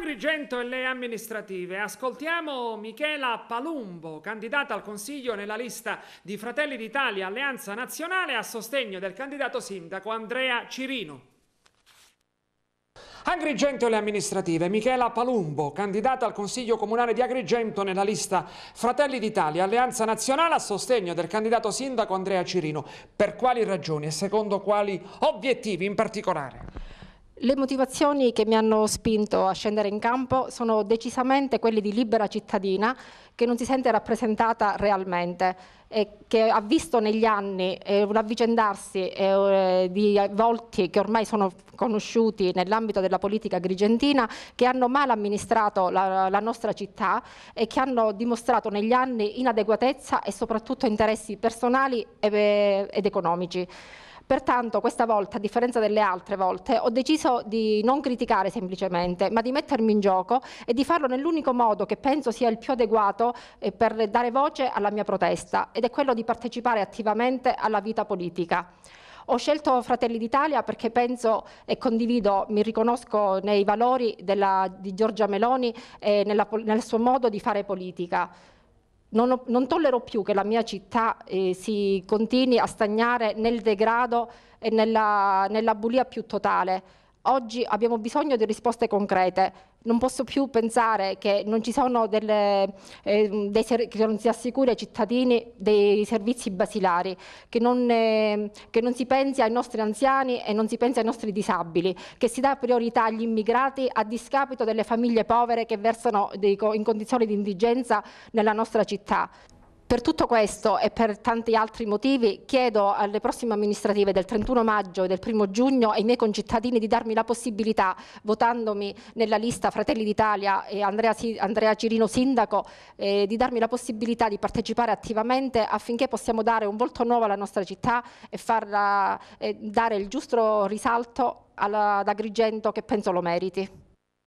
Agrigento e le amministrative. Ascoltiamo Michela Palumbo, candidata al Consiglio nella lista di Fratelli d'Italia Alleanza Nazionale a sostegno del candidato sindaco Andrea Cirino. Agrigento e le amministrative, Michela Palumbo, candidata al Consiglio Comunale di Agrigento nella lista Fratelli d'Italia, Alleanza Nazionale a sostegno del candidato sindaco Andrea Cirino. Per quali ragioni e secondo quali obiettivi in particolare? Le motivazioni che mi hanno spinto a scendere in campo sono decisamente quelle di libera cittadina che non si sente rappresentata realmente e che ha visto negli anni eh, un avvicendarsi eh, di volti che ormai sono conosciuti nell'ambito della politica grigentina che hanno mal amministrato la, la nostra città e che hanno dimostrato negli anni inadeguatezza e soprattutto interessi personali eh, ed economici. Pertanto questa volta, a differenza delle altre volte, ho deciso di non criticare semplicemente, ma di mettermi in gioco e di farlo nell'unico modo che penso sia il più adeguato eh, per dare voce alla mia protesta, ed è quello di partecipare attivamente alla vita politica. Ho scelto Fratelli d'Italia perché penso e condivido, mi riconosco nei valori della, di Giorgia Meloni e nella, nel suo modo di fare politica non, ho, non, tollero più che la mia città eh, si continui a stagnare nel degrado e nella, nella bulia più totale oggi abbiamo bisogno di risposte concrete. Non posso più pensare che non, ci delle, eh, dei, che non si assicuri ai cittadini dei servizi basilari, che non, eh, che non, si pensi ai nostri anziani e non si pensi ai nostri disabili, che si dà priorità agli immigrati a discapito delle famiglie povere che versano dei, in condizioni di indigenza nella nostra città. Per tutto questo e per tanti altri motivi chiedo alle prossime amministrative del 31 maggio e del 1 giugno ai miei concittadini di darmi la possibilità, votandomi nella lista Fratelli d'Italia e Andrea, Andrea, Girino Sindaco, eh, di darmi la possibilità di partecipare attivamente affinché possiamo dare un volto nuovo alla nostra città e farla, eh, dare il giusto risalto alla, ad Agrigento che penso lo meriti.